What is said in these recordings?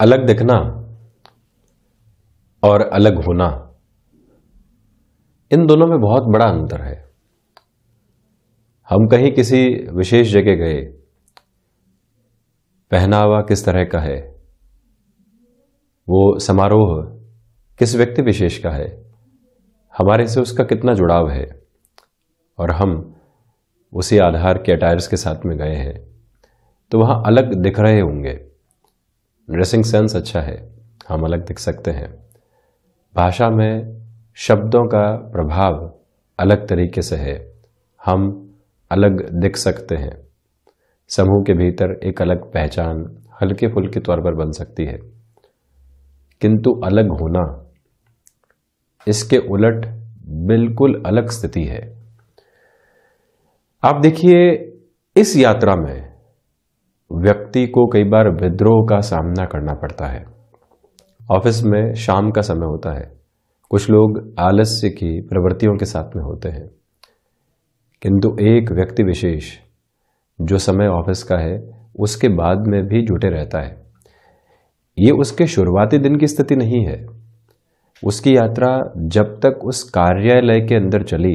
अलग दिखना और अलग होना इन दोनों में बहुत बड़ा अंतर है हम कहीं किसी विशेष जगह गए पहनावा किस तरह का है वो समारोह किस व्यक्ति विशेष का है हमारे से उसका कितना जुड़ाव है और हम उसी आधार के अटायर्स के साथ में गए हैं तो वहाँ अलग दिख रहे होंगे ड्रेसिंग सेंस अच्छा है हम अलग दिख सकते हैं भाषा में शब्दों का प्रभाव अलग तरीके से है हम अलग दिख सकते हैं समूह के भीतर एक अलग पहचान हल्के फुल्के तौर पर बन सकती है किंतु अलग होना इसके उलट बिल्कुल अलग स्थिति है आप देखिए इस यात्रा में व्यक्ति को कई बार विद्रोह का सामना करना पड़ता है ऑफिस में शाम का समय होता है कुछ लोग आलस्य की प्रवृत्तियों के साथ में होते हैं किंतु एक व्यक्ति विशेष जो समय ऑफिस का है उसके बाद में भी जुटे रहता है ये उसके शुरुआती दिन की स्थिति नहीं है उसकी यात्रा जब तक उस कार्यालय के अंदर चली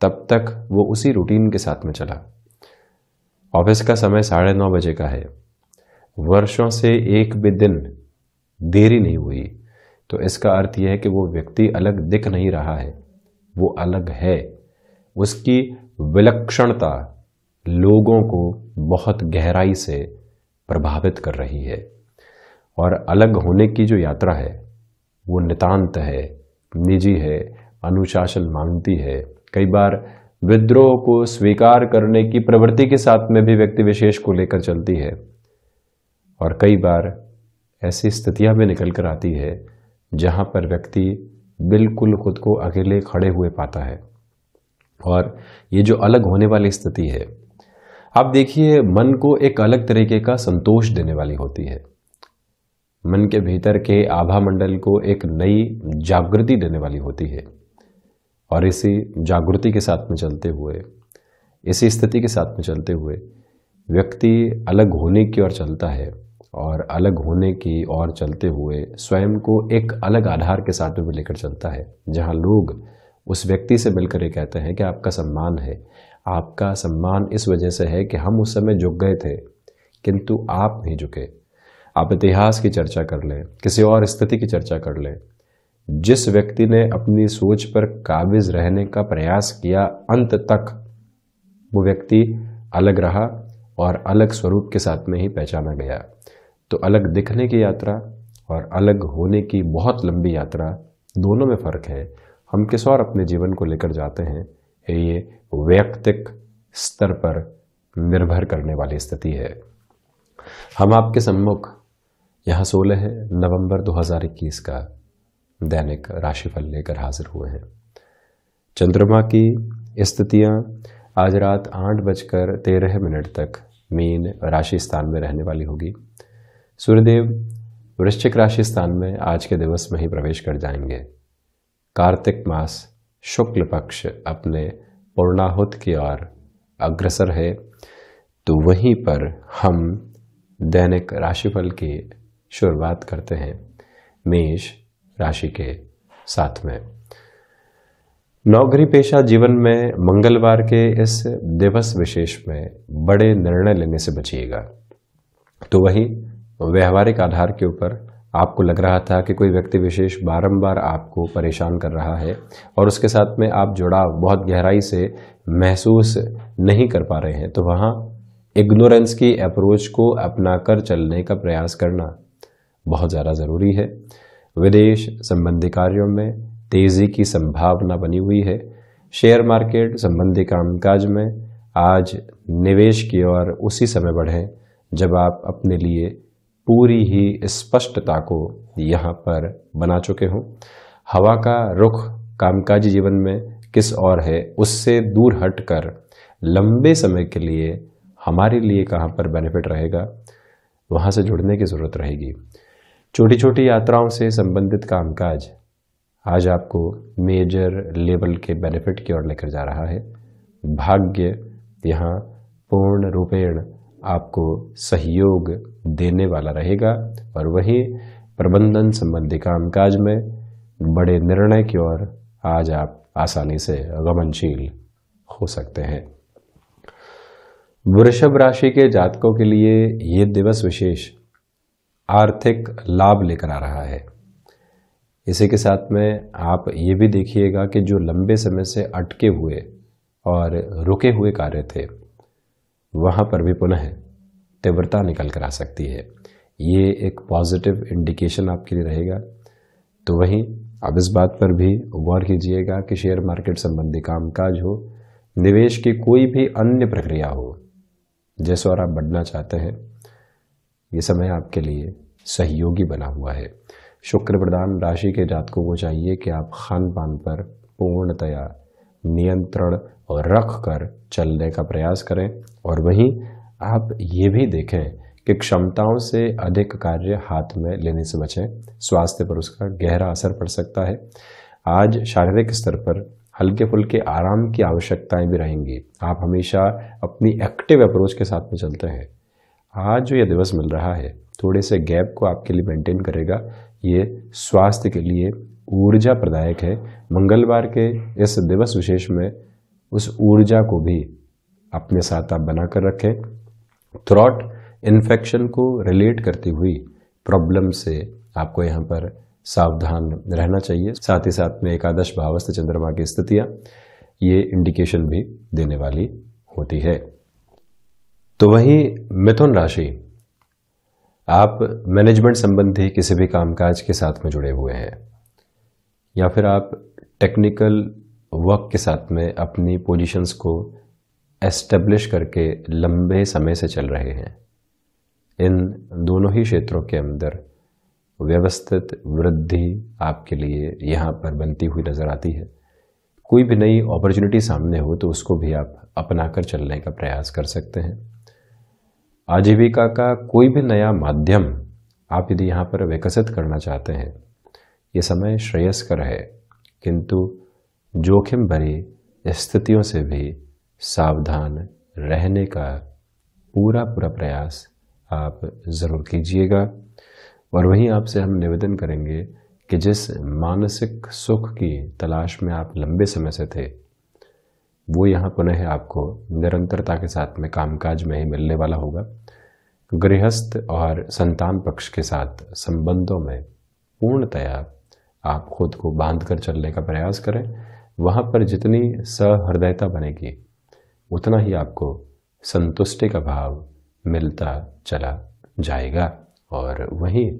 तब तक वो उसी रूटीन के साथ में चला ऑफिस का समय साढ़े नौ बजे का है वर्षों से एक भी दिन देरी नहीं हुई तो इसका अर्थ यह है कि वो व्यक्ति अलग दिख नहीं रहा है वो अलग है उसकी विलक्षणता लोगों को बहुत गहराई से प्रभावित कर रही है और अलग होने की जो यात्रा है वो नितांत है निजी है अनुशासन मांगती है कई बार विद्रोह को स्वीकार करने की प्रवृत्ति के साथ में भी व्यक्ति विशेष को लेकर चलती है और कई बार ऐसी स्थितियां भी निकल कर आती है जहां पर व्यक्ति बिल्कुल खुद को अकेले खड़े हुए पाता है और ये जो अलग होने वाली स्थिति है आप देखिए मन को एक अलग तरीके का संतोष देने वाली होती है मन के भीतर के आभा मंडल को एक नई जागृति देने वाली होती है और इसी जागृति के साथ में चलते हुए इसी स्थिति के साथ में चलते हुए व्यक्ति अलग होने की ओर चलता है और अलग होने की ओर चलते हुए स्वयं को एक अलग आधार के साथ में लेकर चलता है जहाँ लोग उस व्यक्ति से मिलकर ये कहते हैं कि आपका सम्मान है आपका सम्मान इस वजह से है कि हम उस समय झुक गए थे किंतु आप नहीं झुके आप इतिहास की चर्चा कर लें किसी और स्थिति की चर्चा कर लें जिस व्यक्ति ने अपनी सोच पर काबिज रहने का प्रयास किया अंत तक वो व्यक्ति अलग रहा और अलग स्वरूप के साथ में ही पहचाना गया तो अलग दिखने की यात्रा और अलग होने की बहुत लंबी यात्रा दोनों में फ़र्क है हम किस और अपने जीवन को लेकर जाते हैं ये व्यक्तिक स्तर पर निर्भर करने वाली स्थिति है हम आपके सम्मुख यहाँ सोलह नवंबर 2021 का दैनिक राशिफल लेकर हाजिर हुए हैं चंद्रमा की स्थितियां आज रात आठ बजकर तेरह मिनट तक मीन राशि स्थान में रहने वाली होगी सूर्यदेव वृश्चिक राशि स्थान में आज के दिवस में ही प्रवेश कर जाएंगे कार्तिक मास शुक्ल पक्ष अपने पूर्णाहुत की ओर अग्रसर है तो वहीं पर हम दैनिक राशिफल की शुरुआत करते हैं मेष राशि के साथ में नौकरी पेशा जीवन में मंगलवार के इस दिवस विशेष में बड़े निर्णय लेने से बचिएगा तो वहीं व्यवहारिक आधार के ऊपर आपको लग रहा था कि कोई व्यक्ति विशेष बारंबार आपको परेशान कर रहा है और उसके साथ में आप जुड़ाव बहुत गहराई से महसूस नहीं कर पा रहे हैं तो वहाँ इग्नोरेंस की अप्रोच को अपनाकर चलने का प्रयास करना बहुत ज़्यादा ज़रूरी है विदेश संबंधी कार्यों में तेजी की संभावना बनी हुई है शेयर मार्केट संबंधी कामकाज में आज निवेश की ओर उसी समय बढ़ें जब आप अपने लिए पूरी ही स्पष्टता को यहाँ पर बना चुके हों हवा का रुख कामकाजी जीवन में किस ओर है उससे दूर हटकर लंबे समय के लिए हमारे लिए कहाँ पर बेनिफिट रहेगा वहाँ से जुड़ने की ज़रूरत रहेगी छोटी छोटी यात्राओं से संबंधित कामकाज आज आपको मेजर लेवल के बेनिफिट की ओर लेकर जा रहा है भाग्य यहाँ पूर्ण रूपेण आपको सहयोग देने वाला रहेगा और वहीं प्रबंधन संबंधी कामकाज में बड़े निर्णय की ओर आज आप आसानी से गमनशील हो सकते हैं वृषभ राशि के जातकों के लिए ये दिवस विशेष आर्थिक लाभ लेकर आ रहा है इसी के साथ में आप ये भी देखिएगा कि जो लंबे समय से अटके हुए और रुके हुए कार्य थे वहाँ पर भी पुनः तीव्रता निकल कर आ सकती है ये एक पॉजिटिव इंडिकेशन आपके लिए रहेगा तो वहीं अब इस बात पर भी गौर कीजिएगा कि शेयर मार्केट संबंधी कामकाज हो निवेश की कोई भी अन्य प्रक्रिया हो जैसे और आप बढ़ना चाहते हैं ये समय आपके लिए सहयोगी बना हुआ है शुक्र प्रदान राशि के जातकों को चाहिए कि आप खान पान पर पूर्णतया नियंत्रण और रख कर चलने का प्रयास करें और वहीं आप ये भी देखें कि क्षमताओं से अधिक कार्य हाथ में लेने से बचें स्वास्थ्य पर उसका गहरा असर पड़ सकता है आज शारीरिक स्तर पर हल्के फुल्के आराम की आवश्यकताएं भी रहेंगी आप हमेशा अपनी एक्टिव अप्रोच के साथ में चलते हैं आज जो ये दिवस मिल रहा है थोड़े से गैप को आपके लिए मेंटेन करेगा ये स्वास्थ्य के लिए ऊर्जा प्रदायक है मंगलवार के इस दिवस विशेष में उस ऊर्जा को भी अपने साथ आप बना कर रखें थ्रॉट इन्फेक्शन को रिलेट करती हुई प्रॉब्लम से आपको यहाँ पर सावधान रहना चाहिए साथ ही साथ में एकादश भावस्थ चंद्रमा की स्थितियाँ ये इंडिकेशन भी देने वाली होती है तो वहीं मिथुन राशि आप मैनेजमेंट संबंधी किसी भी कामकाज के साथ में जुड़े हुए हैं या फिर आप टेक्निकल वर्क के साथ में अपनी पोजीशंस को एस्टेब्लिश करके लंबे समय से चल रहे हैं इन दोनों ही क्षेत्रों के अंदर व्यवस्थित वृद्धि आपके लिए यहाँ पर बनती हुई नज़र आती है कोई भी नई अपॉर्चुनिटी सामने हो तो उसको भी आप अपना कर चलने का प्रयास कर सकते हैं आजीविका का कोई भी नया माध्यम आप यदि यहाँ पर विकसित करना चाहते हैं ये समय श्रेयस्कर है किंतु जोखिम भरी स्थितियों से भी सावधान रहने का पूरा पूरा प्रयास आप ज़रूर कीजिएगा और वहीं आपसे हम निवेदन करेंगे कि जिस मानसिक सुख की तलाश में आप लंबे समय से थे वो यहाँ पुनः आपको निरंतरता के साथ में कामकाज में ही मिलने वाला होगा गृहस्थ और संतान पक्ष के साथ संबंधों में पूर्णतया आप खुद को बांध कर चलने का प्रयास करें वहाँ पर जितनी सहृदयता बनेगी उतना ही आपको संतुष्टि का भाव मिलता चला जाएगा और वहीं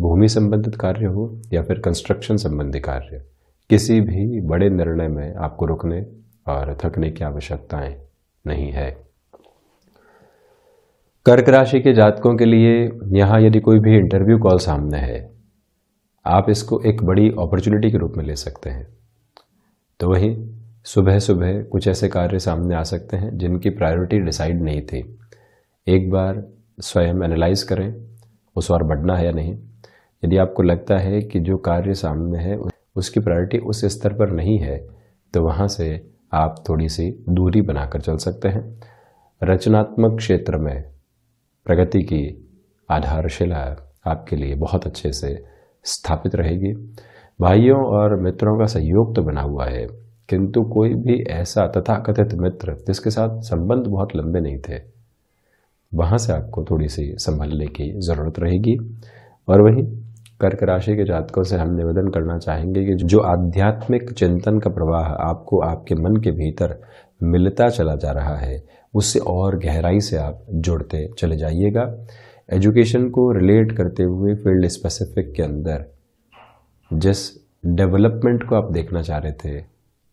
भूमि संबंधित कार्य हो या फिर कंस्ट्रक्शन संबंधी कार्य किसी भी बड़े निर्णय में आपको रुकने और थकने की आवश्यकताएं नहीं है कर्क राशि के जातकों के लिए यहां यदि कोई भी इंटरव्यू कॉल सामने है आप इसको एक बड़ी अपॉर्चुनिटी के रूप में ले सकते हैं तो वहीं सुबह सुबह कुछ ऐसे कार्य सामने आ सकते हैं जिनकी प्रायोरिटी डिसाइड नहीं थी एक बार स्वयं एनालाइज करें उस और बढ़ना है या नहीं यदि आपको लगता है कि जो कार्य सामने है उसकी प्रायोरिटी उस स्तर पर नहीं है तो वहाँ से आप थोड़ी सी दूरी बनाकर चल सकते हैं रचनात्मक क्षेत्र में प्रगति की आधारशिला आपके लिए बहुत अच्छे से स्थापित रहेगी भाइयों और मित्रों का सहयोग तो बना हुआ है किंतु कोई भी ऐसा तथाकथित मित्र जिसके साथ संबंध बहुत लंबे नहीं थे वहाँ से आपको थोड़ी सी संभलने की ज़रूरत रहेगी और वहीं कर्क राशि के जातकों से हम निवेदन करना चाहेंगे कि जो आध्यात्मिक चिंतन का प्रवाह आपको आपके मन के भीतर मिलता चला जा रहा है उससे और गहराई से आप जुड़ते चले जाइएगा एजुकेशन को रिलेट करते हुए फील्ड स्पेसिफिक के अंदर जिस डेवलपमेंट को आप देखना चाह रहे थे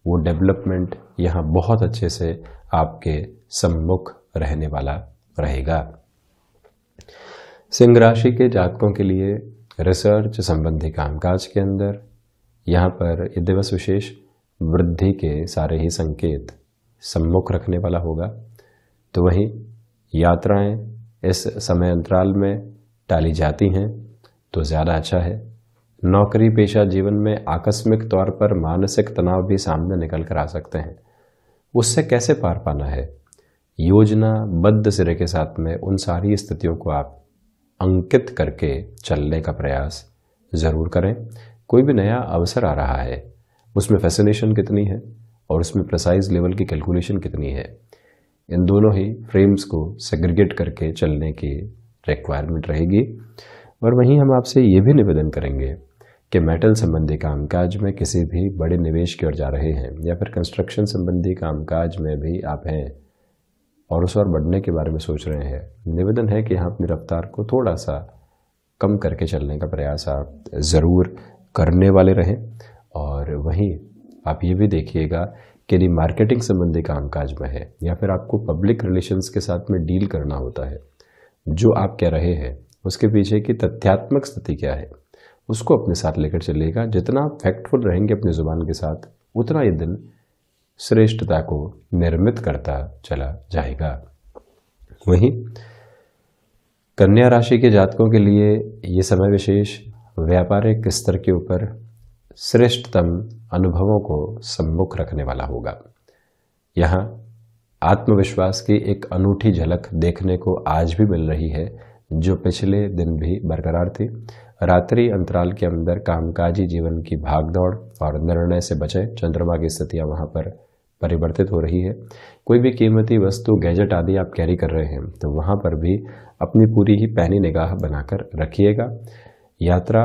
वो डेवलपमेंट यहाँ बहुत अच्छे से आपके सम्मुख रहने वाला रहेगा सिंह राशि के जातकों के लिए रिसर्च संबंधी कामकाज के अंदर यहाँ पर ये दिवस विशेष वृद्धि के सारे ही संकेत सम्मुख रखने वाला होगा तो वहीं यात्राएं इस समय अंतराल में टाली जाती हैं तो ज़्यादा अच्छा है नौकरी पेशा जीवन में आकस्मिक तौर पर मानसिक तनाव भी सामने निकल कर आ सकते हैं उससे कैसे पार पाना है योजनाबद्ध सिरे के साथ में उन सारी स्थितियों को आप अंकित करके चलने का प्रयास ज़रूर करें कोई भी नया अवसर आ रहा है उसमें फैसिनेशन कितनी है और उसमें प्रसाइज लेवल की कैलकुलेशन कितनी है इन दोनों ही फ्रेम्स को सेग्रीगेट करके चलने की रिक्वायरमेंट रहेगी और वहीं हम आपसे ये भी निवेदन करेंगे कि मेटल संबंधी कामकाज में किसी भी बड़े निवेश की ओर जा रहे हैं या फिर कंस्ट्रक्शन संबंधी कामकाज में भी आप हैं और उस और बढ़ने के बारे में सोच रहे हैं निवेदन है कि आप अपनी रफ्तार को थोड़ा सा कम करके चलने का प्रयास आप ज़रूर करने वाले रहें और वहीं आप ये भी देखिएगा कि यदि मार्केटिंग संबंधी कामकाज में है या फिर आपको पब्लिक रिलेशंस के साथ में डील करना होता है जो आप कह रहे हैं उसके पीछे की तथ्यात्मक स्थिति क्या है उसको अपने साथ लेकर चलिएगा जितना फैक्टफुल रहेंगे अपनी ज़ुबान के साथ उतना ये दिन श्रेष्ठता को निर्मित करता चला जाएगा वहीं कन्या राशि के जातकों के लिए ये समय विशेष व्यापारिक स्तर के ऊपर श्रेष्ठतम अनुभवों को सम्मुख रखने वाला होगा यहाँ आत्मविश्वास की एक अनूठी झलक देखने को आज भी मिल रही है जो पिछले दिन भी बरकरार थी रात्रि अंतराल के अंदर कामकाजी जीवन की भागदौड़ और निर्णय से बचें चंद्रमा की स्थितियाँ वहाँ पर परिवर्तित हो रही है कोई भी कीमती वस्तु गैजेट आदि आप कैरी कर रहे हैं तो वहाँ पर भी अपनी पूरी ही पैनी निगाह बनाकर रखिएगा यात्रा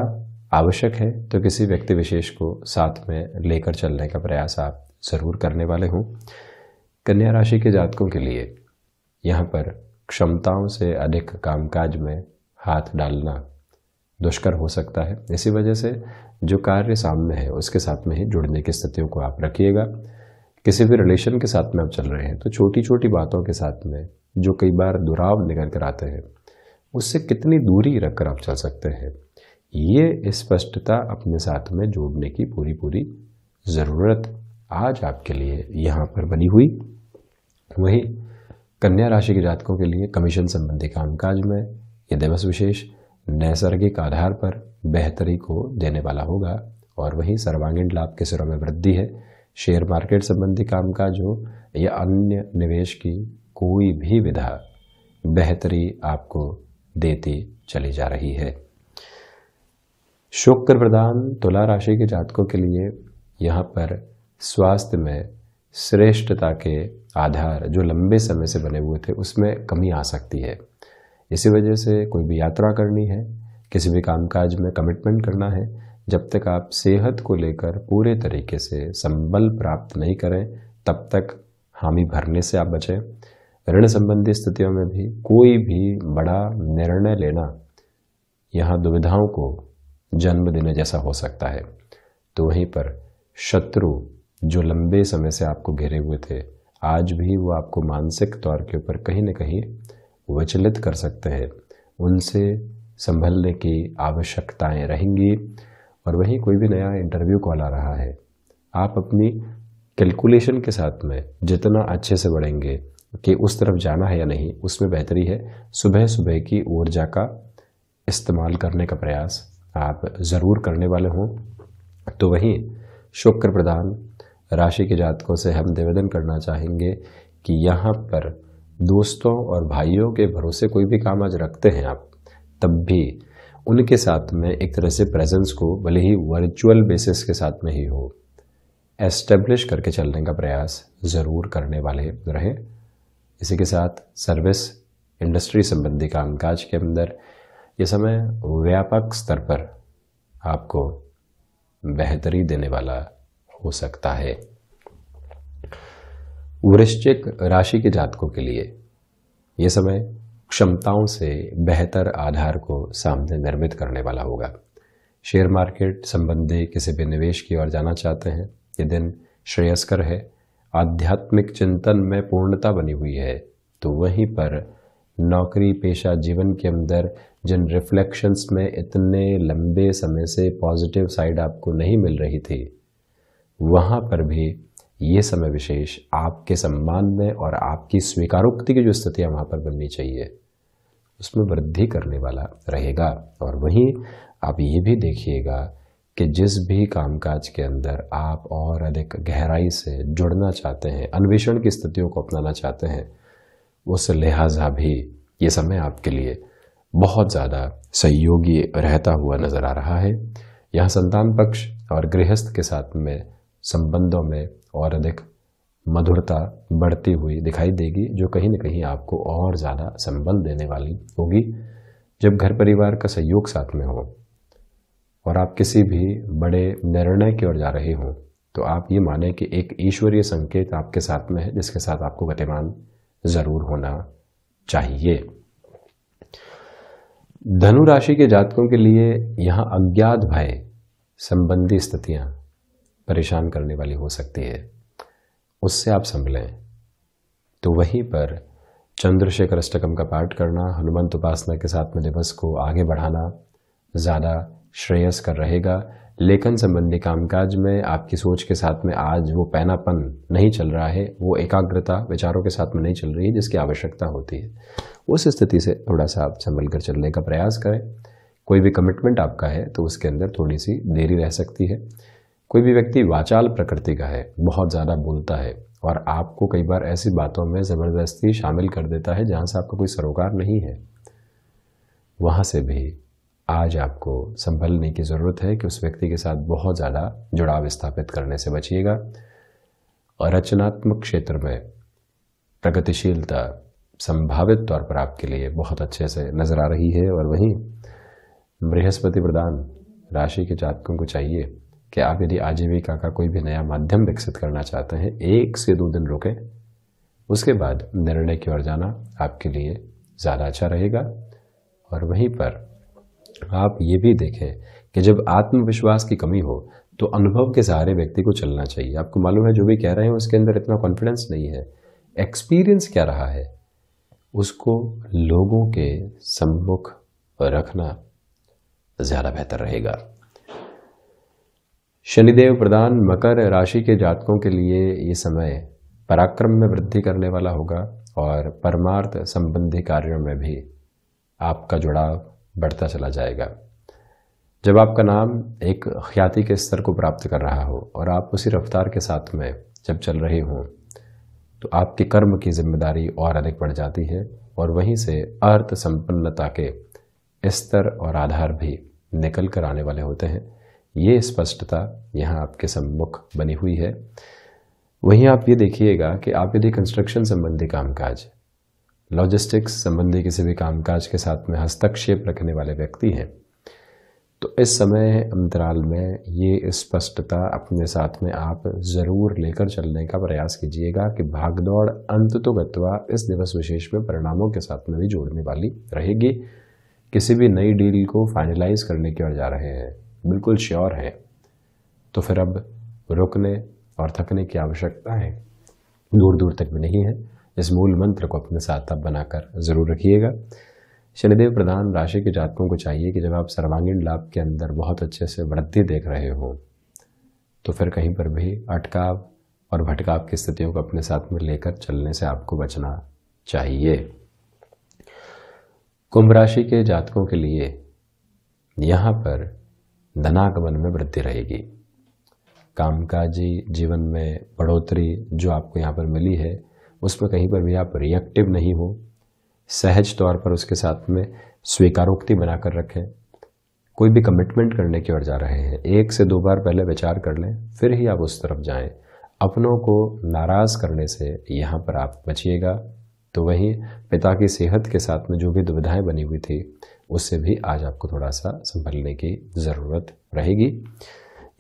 आवश्यक है तो किसी व्यक्ति विशेष को साथ में लेकर चलने का प्रयास आप ज़रूर करने वाले हों कन्या राशि के जातकों के लिए यहाँ पर क्षमताओं से अधिक कामकाज में हाथ डालना दुष्कर हो सकता है इसी वजह से जो कार्य सामने है उसके साथ में ही जुड़ने की स्थितियों को आप रखिएगा किसी भी रिलेशन के साथ में आप चल रहे हैं तो छोटी छोटी बातों के साथ में जो कई बार दुराव निकल कर आते हैं उससे कितनी दूरी रख कर आप चल सकते हैं ये स्पष्टता अपने साथ में जोड़ने की पूरी पूरी ज़रूरत आज आपके लिए यहाँ पर बनी हुई वहीं कन्या राशि के जातकों के लिए कमीशन संबंधी कामकाज में यह दिवस विशेष नैसर्गिक आधार पर बेहतरी को देने वाला होगा और वहीं सर्वांगीण लाभ के सिरों में वृद्धि है शेयर मार्केट संबंधी कामकाज हो या अन्य निवेश की कोई भी विधा बेहतरी आपको देती चली जा रही है शुक्र प्रधान तुला राशि के जातकों के लिए यहाँ पर स्वास्थ्य में श्रेष्ठता के आधार जो लंबे समय से बने हुए थे उसमें कमी आ सकती है इसी वजह से कोई भी यात्रा करनी है किसी भी कामकाज में कमिटमेंट करना है जब तक आप सेहत को लेकर पूरे तरीके से संबल प्राप्त नहीं करें तब तक हामी भरने से आप बचें ऋण संबंधी स्थितियों में भी कोई भी बड़ा निर्णय लेना यहाँ दुविधाओं को जन्म देने जैसा हो सकता है तो वहीं पर शत्रु जो लंबे समय से आपको घेरे हुए थे आज भी वो आपको मानसिक तौर के ऊपर कहीं ना कहीं विचलित कर सकते हैं उनसे संभलने की आवश्यकताएं रहेंगी और वहीं कोई भी नया इंटरव्यू कॉल आ रहा है आप अपनी कैलकुलेशन के साथ में जितना अच्छे से बढ़ेंगे कि उस तरफ जाना है या नहीं उसमें बेहतरी है सुबह सुबह की ऊर्जा का इस्तेमाल करने का प्रयास आप ज़रूर करने वाले हों तो वहीं शुक्र प्रधान राशि के जातकों से हम निवेदन करना चाहेंगे कि यहाँ पर दोस्तों और भाइयों के भरोसे कोई भी काम आज रखते हैं आप तब भी उनके साथ में एक तरह से प्रेजेंस को भले ही वर्चुअल बेसिस के साथ में ही हो एस्टेब्लिश करके चलने का प्रयास ज़रूर करने वाले रहे इसी के साथ सर्विस इंडस्ट्री संबंधी कामकाज के अंदर यह समय व्यापक स्तर पर आपको बेहतरी देने वाला हो सकता है वृश्चिक राशि के जातकों के लिए यह समय क्षमताओं से बेहतर आधार को सामने निर्मित करने वाला होगा शेयर मार्केट संबंधी किसी भी निवेश की ओर जाना चाहते हैं ये दिन श्रेयस्कर है आध्यात्मिक चिंतन में पूर्णता बनी हुई है तो वहीं पर नौकरी पेशा जीवन के अंदर जिन रिफ्लेक्शंस में इतने लंबे समय से पॉजिटिव साइड आपको नहीं मिल रही थी वहाँ पर भी ये समय विशेष आपके सम्मान में और आपकी स्वीकारोक्ति की जो स्थितियां वहाँ पर बननी चाहिए उसमें वृद्धि करने वाला रहेगा और वहीं आप ये भी देखिएगा कि जिस भी कामकाज के अंदर आप और अधिक गहराई से जुड़ना चाहते हैं अन्वेषण की स्थितियों को अपनाना चाहते हैं उस लिहाजा भी ये समय आपके लिए बहुत ज़्यादा सहयोगी रहता हुआ नज़र आ रहा है यहाँ संतान पक्ष और गृहस्थ के साथ में संबंधों में और अधिक मधुरता बढ़ती हुई दिखाई देगी जो कहीं ना कहीं आपको और ज़्यादा संबल देने वाली होगी जब घर परिवार का सहयोग साथ में हो और आप किसी भी बड़े निर्णय की ओर जा रहे हो तो आप ये माने कि एक ईश्वरीय संकेत आपके साथ में है जिसके साथ आपको गतिमान ज़रूर होना चाहिए धनु राशि के जातकों के लिए यहाँ अज्ञात भय संबंधी स्थितियाँ परेशान करने वाली हो सकती है उससे आप संभलें तो वहीं पर चंद्रशेखर अष्टकम का पाठ करना हनुमंत उपासना के साथ में दिवस को आगे बढ़ाना ज़्यादा श्रेयस्कर रहेगा लेखन संबंधी कामकाज में आपकी सोच के साथ में आज वो पैनापन नहीं चल रहा है वो एकाग्रता विचारों के साथ में नहीं चल रही है जिसकी आवश्यकता होती है उस स्थिति से थोड़ा सा आप संभल कर चलने का प्रयास करें कोई भी कमिटमेंट आपका है तो उसके अंदर थोड़ी सी देरी रह सकती है कोई भी व्यक्ति वाचाल प्रकृति का है बहुत ज़्यादा बोलता है और आपको कई बार ऐसी बातों में ज़बरदस्ती शामिल कर देता है जहाँ से आपका कोई सरोकार नहीं है वहाँ से भी आज आपको संभलने की ज़रूरत है कि उस व्यक्ति के साथ बहुत ज़्यादा जुड़ाव स्थापित करने से बचिएगा और रचनात्मक क्षेत्र में प्रगतिशीलता संभावित तौर पर आपके लिए बहुत अच्छे से नज़र आ रही है और वहीं बृहस्पति प्रदान राशि के जातकों को चाहिए कि आप यदि आजीविका का कोई भी नया माध्यम विकसित करना चाहते हैं एक से दो दिन रुकें उसके बाद निर्णय की ओर जाना आपके लिए ज़्यादा अच्छा रहेगा और वहीं पर आप ये भी देखें कि जब आत्मविश्वास की कमी हो तो अनुभव के सहारे व्यक्ति को चलना चाहिए आपको मालूम है जो भी कह रहे हैं उसके अंदर इतना कॉन्फिडेंस नहीं है एक्सपीरियंस क्या रहा है उसको लोगों के सम्मुख रखना ज़्यादा बेहतर रहेगा शनिदेव प्रधान मकर राशि के जातकों के लिए ये समय पराक्रम में वृद्धि करने वाला होगा और परमार्थ संबंधी कार्यों में भी आपका जुड़ाव बढ़ता चला जाएगा जब आपका नाम एक ख्याति के स्तर को प्राप्त कर रहा हो और आप उसी रफ्तार के साथ में जब चल रहे हों तो आपके कर्म की जिम्मेदारी और अधिक बढ़ जाती है और वहीं से अर्थ संपन्नता के स्तर और आधार भी निकल कर आने वाले होते हैं ये स्पष्टता यहाँ आपके सम्मुख बनी हुई है वहीं आप ये देखिएगा कि आप यदि कंस्ट्रक्शन संबंधी कामकाज लॉजिस्टिक्स संबंधी किसी भी कामकाज के साथ में हस्तक्षेप रखने वाले व्यक्ति हैं तो इस समय अंतराल में ये स्पष्टता अपने साथ में आप ज़रूर लेकर चलने का प्रयास कीजिएगा कि भागदौड़ अंत तो गतवा इस दिवस विशेष में परिणामों के साथ में भी जोड़ने वाली रहेगी किसी भी नई डील को फाइनलाइज करने की ओर जा रहे हैं बिल्कुल श्योर है तो फिर अब रुकने और थकने की आवश्यकता है दूर दूर तक भी नहीं है इस मूल मंत्र को अपने साथ अब बनाकर ज़रूर रखिएगा शनिदेव प्रधान राशि के जातकों को चाहिए कि जब आप सर्वांगीण लाभ के अंदर बहुत अच्छे से वृद्धि देख रहे हो तो फिर कहीं पर भी अटकाव और भटकाव की स्थितियों को अपने साथ में लेकर चलने से आपको बचना चाहिए कुंभ राशि के जातकों के लिए यहाँ पर धनागमन में वृद्धि रहेगी कामकाजी जीवन में बढ़ोतरी जो आपको यहाँ पर मिली है उस पर कहीं पर भी आप रिएक्टिव नहीं हो सहज तौर पर उसके साथ में स्वीकारोक्ति बनाकर रखें कोई भी कमिटमेंट करने की ओर जा रहे हैं एक से दो बार पहले विचार कर लें फिर ही आप उस तरफ जाएं अपनों को नाराज़ करने से यहाँ पर आप बचिएगा तो वहीं पिता की सेहत के साथ में जो भी दुविधाएं बनी हुई थी उससे भी आज आपको थोड़ा सा संभलने की ज़रूरत रहेगी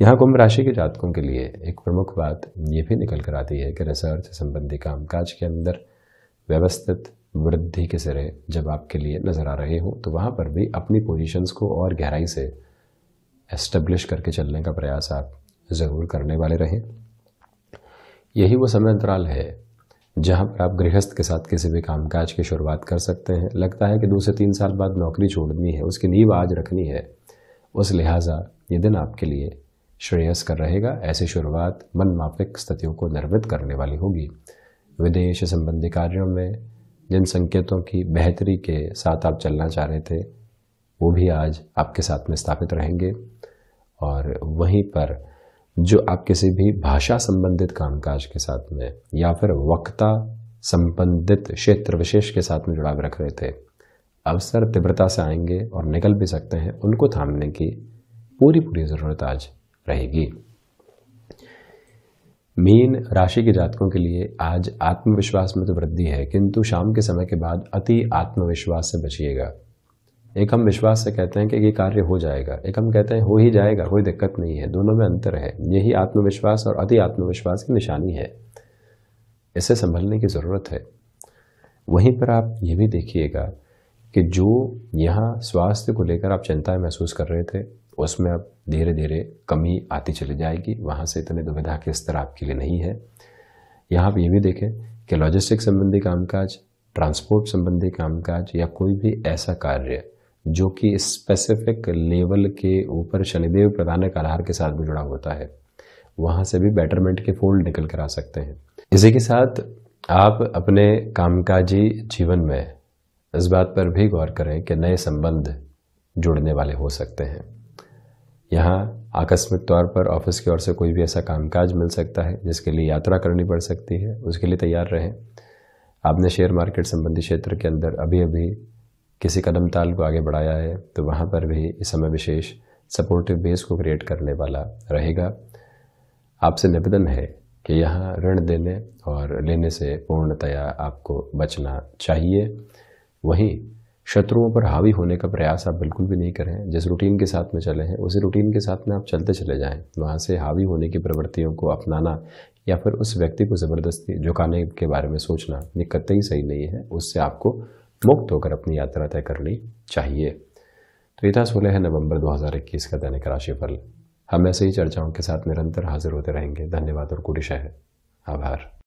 यहाँ कुंभ राशि के जातकों के लिए एक प्रमुख बात ये भी निकल कर आती है कि रिसर्च संबंधी कामकाज के अंदर व्यवस्थित वृद्धि के सिरे जब आपके लिए नज़र आ रहे हो तो वहाँ पर भी अपनी पोजीशंस को और गहराई से एस्टेब्लिश करके चलने का प्रयास आप ज़रूर करने वाले रहें यही वो समय अंतराल है जहां पर आप गृहस्थ के साथ किसी भी कामकाज की शुरुआत कर सकते हैं लगता है कि दो से तीन साल बाद नौकरी छोड़नी है उसकी नींव आज रखनी है उस लिहाजा ये दिन आपके लिए श्रेयस्कर रहेगा ऐसी शुरुआत मन माफिक स्थितियों को निर्मित करने वाली होगी विदेश संबंधी कार्यों में जिन संकेतों की बेहतरी के साथ आप चलना चाह रहे थे वो भी आज आपके साथ में स्थापित रहेंगे और वहीं पर जो आप किसी भी भाषा संबंधित कामकाज के साथ में या फिर वक्ता संबंधित क्षेत्र विशेष के साथ में जुड़ाव रख रहे थे अवसर तीव्रता से आएंगे और निकल भी सकते हैं उनको थामने की पूरी पूरी ज़रूरत आज रहेगी मीन राशि के जातकों के लिए आज आत्मविश्वास में तो वृद्धि है किंतु शाम के समय के बाद अति आत्मविश्वास से बचिएगा एक हम विश्वास से कहते हैं कि ये कार्य हो जाएगा एक हम कहते हैं हो ही जाएगा कोई दिक्कत नहीं है दोनों में अंतर है यही आत्मविश्वास और अति आत्मविश्वास की निशानी है इसे संभलने की ज़रूरत है वहीं पर आप ये भी देखिएगा कि जो यहाँ स्वास्थ्य को लेकर आप चिंताएं महसूस कर रहे थे उसमें अब धीरे धीरे कमी आती चली जाएगी वहाँ से इतने दुविधा के स्तर आपके लिए नहीं है यहाँ आप ये भी देखें कि लॉजिस्टिक संबंधी कामकाज ट्रांसपोर्ट संबंधी कामकाज या कोई भी ऐसा कार्य जो कि स्पेसिफिक लेवल के ऊपर शनिदेव प्रधानक आधार के साथ भी जुड़ा होता है वहाँ से भी बेटरमेंट के फोल्ड निकल कर आ सकते हैं इसी के साथ आप अपने कामकाजी जीवन में इस बात पर भी गौर करें कि नए संबंध जुड़ने वाले हो सकते हैं यहाँ आकस्मिक तौर पर ऑफिस की ओर से कोई भी ऐसा कामकाज मिल सकता है जिसके लिए यात्रा करनी पड़ सकती है उसके लिए तैयार रहें आपने शेयर मार्केट संबंधी क्षेत्र के अंदर अभी अभी किसी कदम ताल को आगे बढ़ाया है तो वहाँ पर भी इस समय विशेष सपोर्टिव बेस को क्रिएट करने वाला रहेगा आपसे निवेदन है कि यहाँ ऋण देने और लेने से पूर्णतया आपको बचना चाहिए वहीं शत्रुओं पर हावी होने का प्रयास आप बिल्कुल भी नहीं करें जिस रूटीन के साथ में चले हैं उसी रूटीन के साथ में आप चलते चले जाएं वहाँ से हावी होने की प्रवृत्तियों को अपनाना या फिर उस व्यक्ति को ज़बरदस्ती झुकाने के बारे में सोचना ये कतई सही नहीं है उससे आपको मुक्त होकर अपनी यात्रा तय करनी चाहिए तो ये था सोलह नवंबर 2021 का दैनिक राशिफल हम ऐसे ही चर्चाओं के साथ निरंतर हाजिर होते रहेंगे धन्यवाद और कुटिशा है आभार